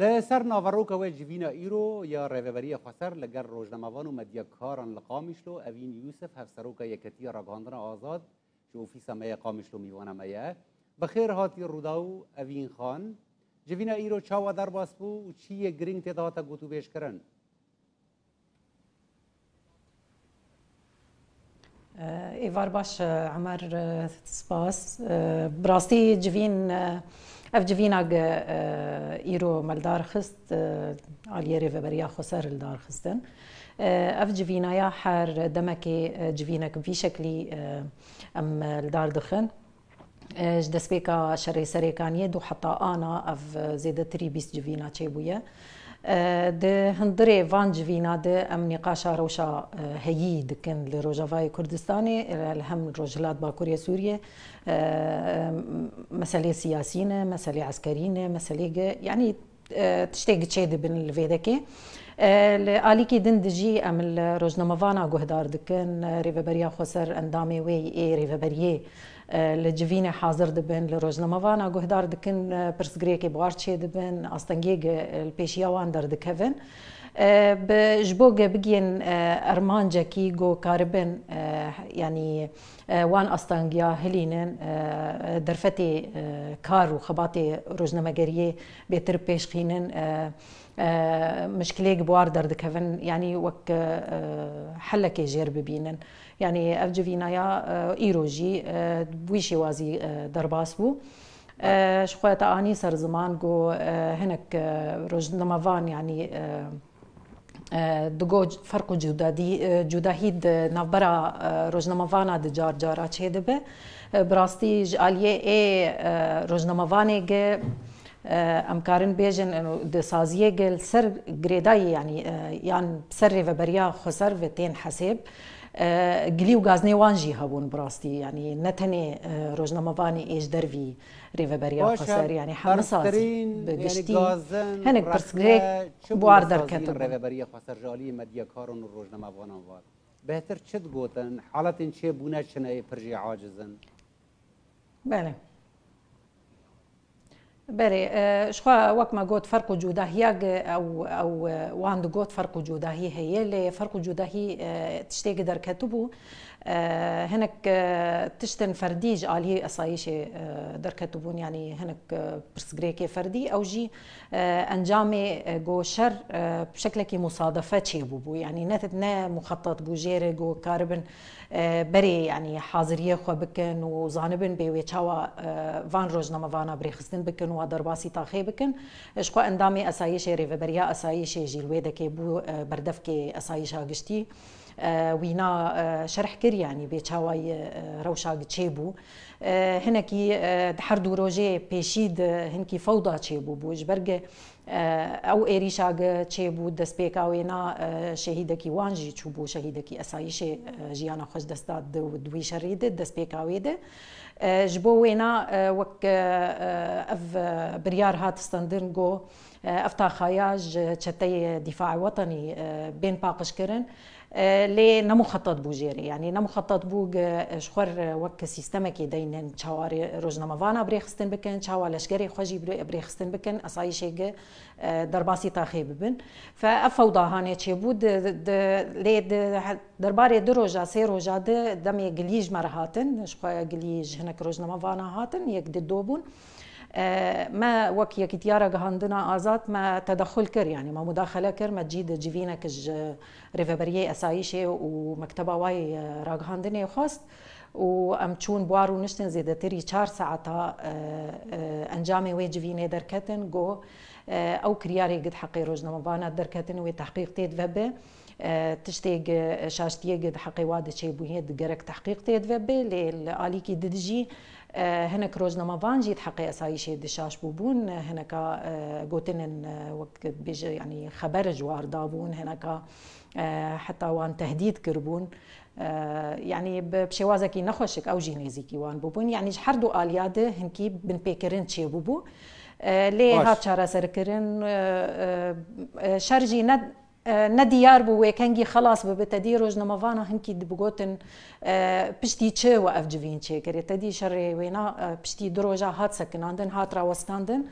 لە سەر ناوەڕۆکەوە جوینە ئیرۆ یا ڕێبەریە خەسەر لەگەر ڕۆژنەماوان و مەدیەکاران لە قامیشلۆ ئەوین یوسف هەفسەرۆکە یەکەتی ڕگەاندنە ئازاد ئۆفیسەمەیە قامیشلو میوانەمەیە بەخێر هاتی ڕوودا و ئەوین خان جوینە ئیرۆ چاوە دەرباس بوو و چییە گرنگ تێداهاتە گوت و بێشکردن ئێوار باش ئەمەەر سپاس بڕاستی جوین اف جفينا آه، ايرو مال دار خست آه، اليري فبريا خسر الدار خستن آه، اف جفينا يا حار دمكي جفينك في ام الدار دخن جدس بيكا شري سري كان يدو حتى انا اف زيد تري بيس جفينا تشيبويا ده آه، هندري فانج فينا ده ام نقاشا روشا آه، هيي دكن لروجافاي كردستاني الهم روجلات باكوريا سوريا آه، مسألة سياسية مسألة عسكرية مسألة يعني تشتيق تشيدي بن الفيدكي الالي كي دن دجي ام الروجنمافانا غهدار دكن ريفا بريا خسر اندامي وي اي ريفا بريي لجفينا حاضر دبن لروجنمافانا غهدار دكن برس غريكي بوارتشي دبن استنجيغ البيشيا واندر دكفن أه آه، بجبوغ بجين آه، جاكي جو كاربن آه، يعني وان استانجيا هلينن درفتي كار وخباتي روزنامه‌گریه بهتر پیش خینن مشكله بوار درد كفن يعني وك حلك جير ببينن يعني افجفينا يا ايروجي بويشي وازي درباس بو شخوية اني سر زمان جو هنك روج يعني دگو فرق و جدایی جدایی د نوبرا روزنامه‌وانه د جار جارا چه ده به براستی جالیه ای روزنامه‌وانه گه امکارن بیژن د سازیه گل سر گریدای یعنی یعنی سر و بریا خسر و تین حساب گلی و گازنێوان ژی هەبوون بڕاستی ینی نەتەنێ اه، ڕۆژنامەوانی ئێش دەروی ڕێڤەبەریا قەسەریانی حەمەسازین بەگشتی هەنێک پرسگرێک بوار دەکەن ڕێڤەبەریە خۆسەرژالی مەدیە کارون و ڕۆژنامەوانان وار بهتر چت گوتن حالەتین چێ بوونە چنە پرژی عاجزن بەێ بري اش وقت ما قلت فرق وجوده اه، هي او او اه، وان قلت فرق وجوده هي هي اللي فرق وجوده هي اه، تشتي قدر بوو هناك تشتن فەردیژ عالی ئەسایشێ دەرکەت بوون ینی هەنك پرسگرێکی فەردی ئەو ژی ئەنجامێ گۆشەر شکلێکی مسادەفە چێ بوو بوو ینی يعني نە مخطط بوو جيري جو كاربن بەرێ ینی حاضریە خۆ بکەن و زانبن بێوێ چاوە وان ڕۆژنامەوانە برێخستن بکن و دەرباسی تاخێ بکن شخوا ئەندامی ئەسایشێ رێڤبەریا ئەسایشێ ژیلوێ دەکێ بوو بەردەفکێ ئەسایشا گشتی. وینا شرح کرد یعنی بێ چاوای ڕەوشاگ چێ بوو هەنێکی هەر دوو ڕۆژێ پێشید هەنکی فەودا چێ بوو بوو ژبەرگە ئەو عێریشاگە چێبوو دەستپێکاوێنا شەهیدەکی وانژی چوو بوو شەهیدەکی ئەساییشێ ژیانە خۆش دەستات دوی شەڕێدە دەستپێکاوێدە ji bo wêna wek ev biryar hat standin got ev taxaya ji çeteyê dîfa wetanî bên paqişkirin lê nemu xetat bû jêrê yanî nemu xetat bû ji xwar wek sîstemekê deynin çawarê rojnamevana birêxistin bikin çawa leşgerê xwe jî birêxistin bikin esayîşê درباسي تاخي ببن فافوضا هاني چه بود لی درباره دو روزا سه روزا ده دمی گلیج مرهاتن شخوا گلیج هنک روزنما وانا هاتن یک دو دو ما وك يك ديارة جهندنا ازات ما تدخل كر يعني ما مداخلة كر ما تجيد جيفينا كج ريفبرية أسايشة ومكتبة واي راجهندنا خواست وام چون بوارو نشتن زيدا تري چار ساعتا اه، اه، انجامي واجبي نادر کتن جو اه، او كرياري قد حقي روجنا مبانا در کتن و تحقیق تید وبه تشتيج شاشتيج حقي واد شيبوهي جرك تحقيق تيد تيدفبي لآليكي ددجي هناك روزنا ما فانجي تحقي شيء دشاش بوبون هناك آه، قوتن آه، وقت بيجي يعني خبر جوار دابون هناك آه، حتى وان تهديد كربون يعني بشوازكي نخوشك او جينيزيكي وان بوبون يعني حردو آلياد هنكي بن بيكرين تشي بوبو ليه هات شارا سركرن شارجي ند نه دیار بوو وێکەنگی خلاص ببێتە دی ڕۆژنەمەوانە هەنکی بگوتن پشتی چێوە ئەفجوین چێکرێتە دی شەڕێ وێنا پشتی درۆژە هات سەکناندن هاتراوەستاندن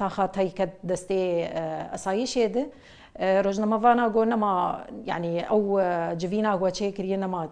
تاخا تایکە دەستێ ئەسایی شێدە. ڕۆژنەمەڤانا گۆ نەما ینی ئەو جوینا گوچێ کریە نەما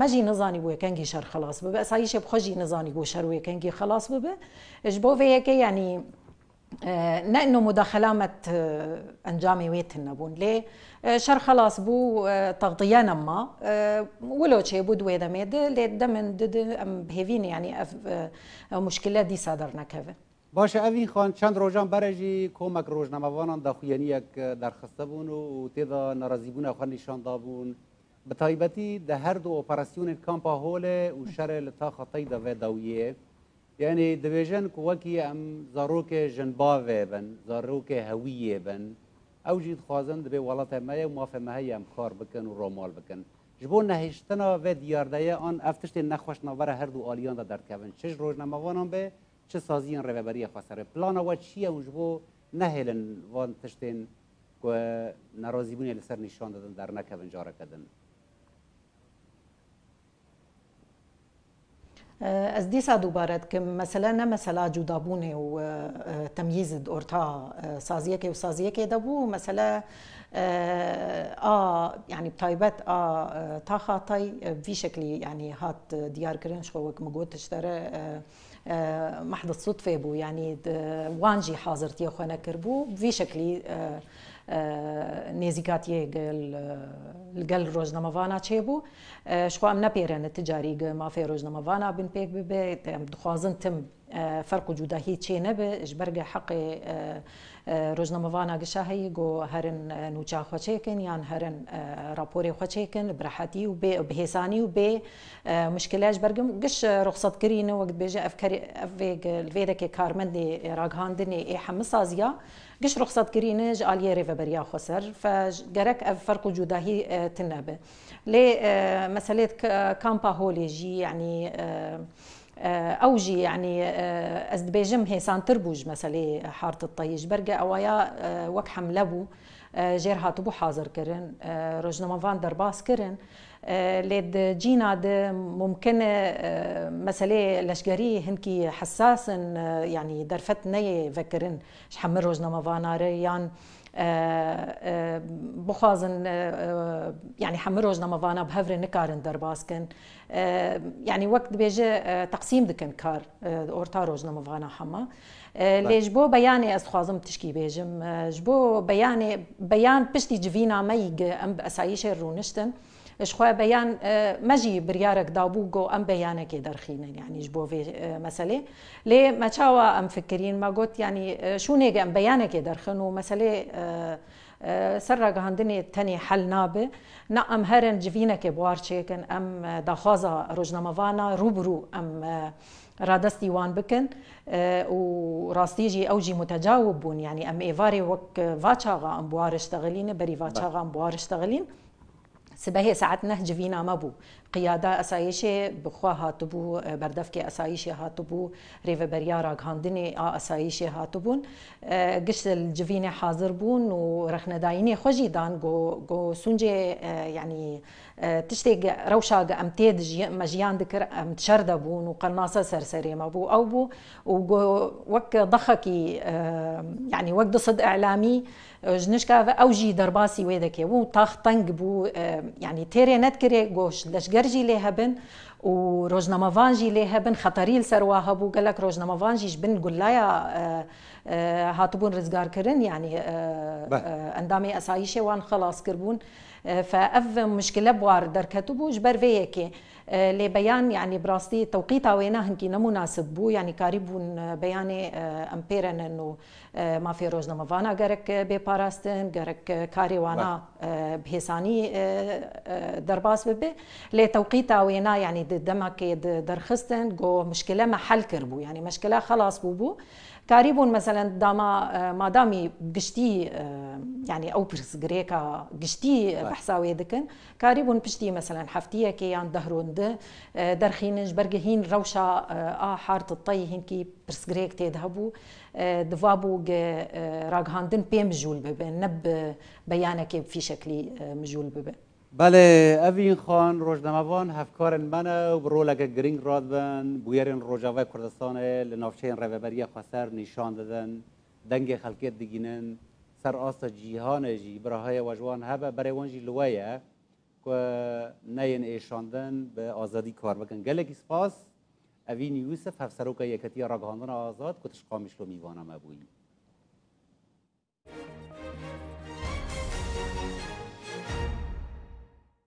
مەژی نزانی بۆ یەکەنگی شەر خلاص ببە ئەساییشە بخۆشی نزانی بۆ شەروەکەنگی خلاص ببە ش بۆ ێەکە ینی لانه مداخلات انجامي ويت النبون ليه شر خلاص بو تغطية نما ولو شي بود ويدا ميد ليه دمن دد ام بهفين يعني اف مشكلة دي صادرنا كذا باش اوی خان چند روزان برجی کمک روزنامه‌وانان د خوینیک درخواسته بون او تیدا ناراضی بون خو نشان دابون به تایبتی د هر دو اپراسیون کامپا هول او شر لتا خطی دا وداویه یعنی دەبێژن وەکی ئەم زارۆکێ ژنباێ بن زارۆکێ هەویە بن ئەو ژید خوازن دەبێ وڵاتە مەیە موافەمە هەیەم کار بکەن و ڕۆمال بکەن ji bo nehêştina vê diyardeye an ev tiştên nexweş navera her du aliyan da derkevin çi rojnemavanan be çi saziyên reveberiye xweserê plana we çi ye ji bo nehêlin van tiştên ku nerozîbûnê li ser nîşan didin dernekevin carekedin أه، از دیسا دوباره که مثلا نه أه، أه، مثلا جدا بونه و تمیز دورتا سازیه که و سازیه که دبو مثلا آ یعنی طایبت آ تا خاطی بی شکلی یعنی يعني هات دیار کرن شو وک مگوت تشتره محض صدفه بو یعنی يعني وانجي حاضرتي خونا كربو بفي شكلي نێزیکاتیەیە لەگەل ڕۆژنەمەوانە چێبوو شخوام نەپێرێنە تجاری گە مافێ ڕۆژنەمەوانە بن پێک ببێت دخوازن تم فەرق و جوداهی چێ نەبێ ژبەرگە حەقێ ڕۆژنەمەوانە گشا هەیە گۆ هەرن نوچا خۆچێکن یان هەرن راپۆری خۆچێکن برەحەتی و بێ بهێسانی و بێ مشکلاش بەرگم گش ڕخسەتکردینە وەک بێژە ئەفێ لێ دەکێ کارمەندی ڕاگهاندنێ ئێ حەمە سازیە گش رخصت کرینج آلیه ریوه بریا خسر فگرک اف فرق جوداهی آه، تنابه لی آه، مسئله كامبا هوليجي يعني آه، او جي يعني از هي هيسان تربوج مسألة حارة الطيج برقة اوايا وكحم لبو جير تبو حاضر كرن رجنما فان درباس كرن آه، لد جينا ممكن آه، مسألة الأشجارية هنكي حساس آه، يعني درفت نية فكرن شحمر روجنا مفانا ريان بخازن يعني حمر روجنا مفانا بهفر نكارن درباسكن يعني وقت بيجي تقسيم دكن كار اورتا روجنا مفانا حما ليش بو بياني اسخازم تشكي بيجم جبو بياني بيان بشتي جفينا ميج ام باسايش رونشتن شخوا بەیان مەژی بریارێک دابوو گۆ ئەم بەیانێکی دەرخینن یانیش بۆ مەسلێ لێ مەچاوە ئەم فکرین مەگوت ینی شوونێک ئەم بەیانێکی دەرخن و مەسلێ سەر ڕگەهاندنی تەنی حل نابێ نا ئەم هەرن جوینەکێ بوارچێکن ئەم داخوازە ڕۆژنەمەوانە ڕوبرو ئەم رادستی وان بکن و راستیجی او جی متجاوب بون يعني ام ايفاري وك فاتشاغا ام بوارش تغلين بري فاتشاغا ام بوارش تغلين سبهي هي ساعت نه جوینا قياده اسایشه بخواها تبو بردفك اسایشه هاتبو اه، ریو بریا راگاندن اسایشه هاتبون اه، گشت الجوین حاضر بون ورخنا دايني خوشي دان گو گو سونجي يعني اه، تشتي روشا امتيد مجيان دكر ام بون وقناصة سرسري ما بو او بو وك ضخكي يعني وك صد اعلامي جنشكا او جي درباسي ويدك بو طنق بو يعني تيري نتكري جوش لشقا لها لهبن روجنا مفانجي لها بن خطريل سرواها اه، بو قال لك روجنا مافانجي جبن قلايا هاتبون رزقار كرن يعني اندامي اه، اه، اسايشه وان خلاص كربون فاف مشكله بوار در كتبو جبر فيكي لي بيان يعني براستي توقيتا وينا هنكي مناسب بو يعني كاريبون بياني امبيرن انه ما في روجنا مفانا غرك بباراستن غرك كاريوانا كاري وانا بهساني درباس ببي لي وينا يعني كيد دمكيد درخستن جو مشكله محل كربو يعني مشكله خلاص بوبو كاريبون مثلا داما دامي قشتي يعني او برس غريكا قشتي بحساوي دكن كاريبون بشتي مثلا حفتيه كي كيان دهرون ده درخينج برجهين روشه اه حارت الطي هين كي برس غريك تذهبوا دفابو راغ هاندن بيم جول ببن نب بيانك في شكلي مجول ببن بله اوین خان روزنامه‌وان هفکارن من و رولگ گرینگ رادبن بویرن روجاوای کردستان لنافچه رهبری خسر نشان دادن دنگ خلکیت دیگینن سر آست جیهان جی براهای وجوان هبه برای ونجی لوایه که نین ایشاندن به آزادی کار بکن گلکی سپاس اوین یوسف هفسروک یکتی راگهاندن آزاد کتش قامش رو میوانم بوییم